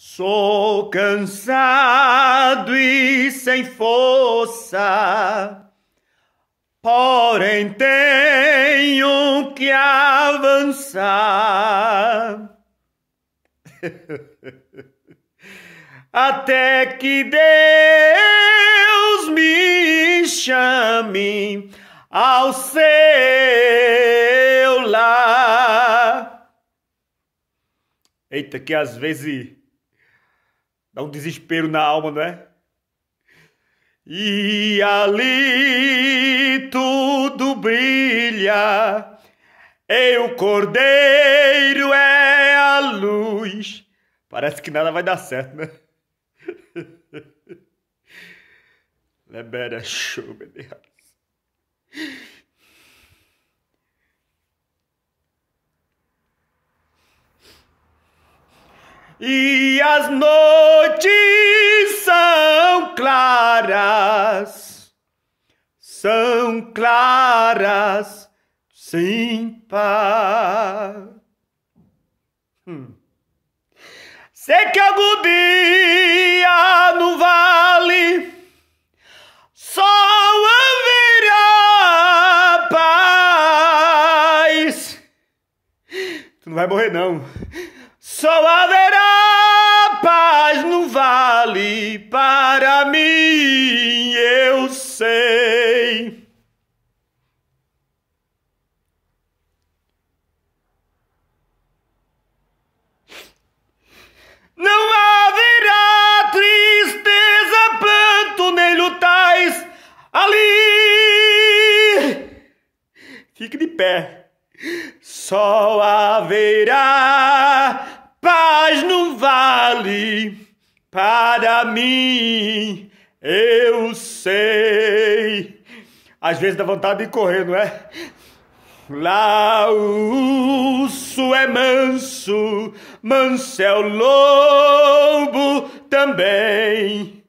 Sou cansado e sem força, porém tenho que avançar. Até que Deus me chame ao seu lar. Eita, que às vezes Dá é um desespero na alma, não é? E ali tudo brilha, e o cordeiro é a luz. Parece que nada vai dar certo, né? Libera show, meu Deus. e as noites são claras, são claras sem par. Hum. Sei que algum dia no vale sol haverá paz. Tu não vai morrer, não. Só haverá paz no vale para mim, eu sei. Não haverá tristeza, planto, nem lutais ali. Fique de pé. Só haverá paz não vale para mim, eu sei. Às vezes dá vontade de correr, não é? Lá o é manso, manso é o lobo também.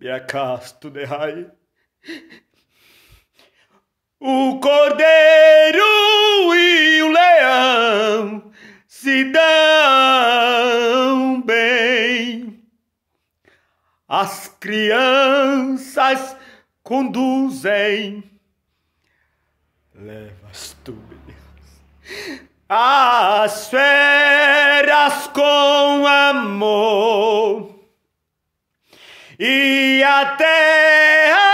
E acasto de raio. O cordeiro e o leão se dão bem. As crianças conduzem. Levas tu, As feras com amor e até terra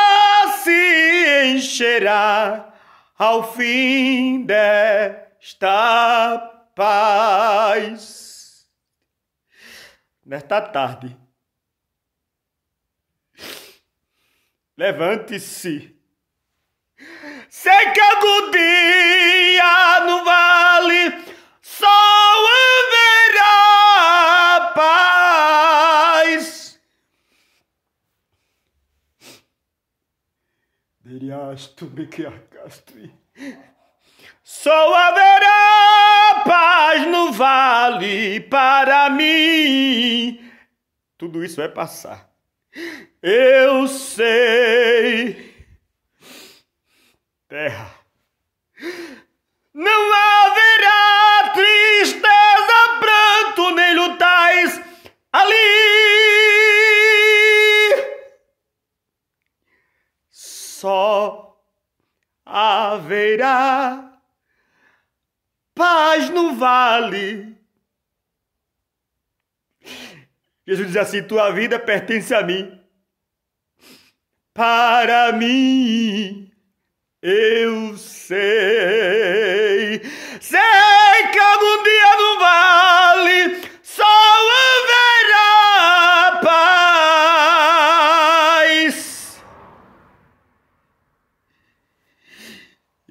encherá ao fim desta paz. Nesta tarde, levante-se, seca o dia. Só haverá paz no vale para mim. Tudo isso vai passar. Eu sei. Terra. só haverá paz no vale. Jesus diz assim: Tua vida pertence a mim. Para mim, eu sei. Sei que algum dia.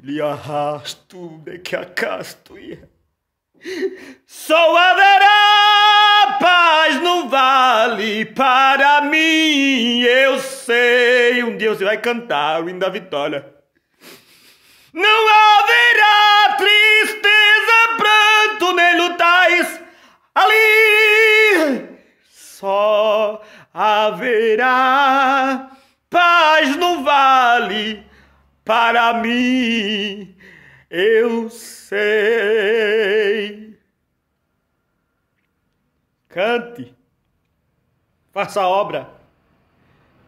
lhe arrasto de que acasto e só haverá paz no vale para mim. Eu sei, um dia você vai cantar o hino da vitória. Não haverá para mim, eu sei. Cante, faça a obra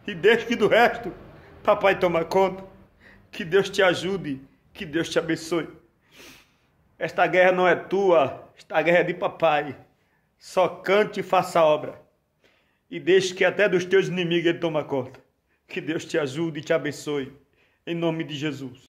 e deixe que do resto papai toma conta. Que Deus te ajude, que Deus te abençoe. Esta guerra não é tua, esta guerra é de papai. Só cante e faça a obra. E deixe que até dos teus inimigos ele toma conta. Que Deus te ajude e te abençoe em nome de Jesus.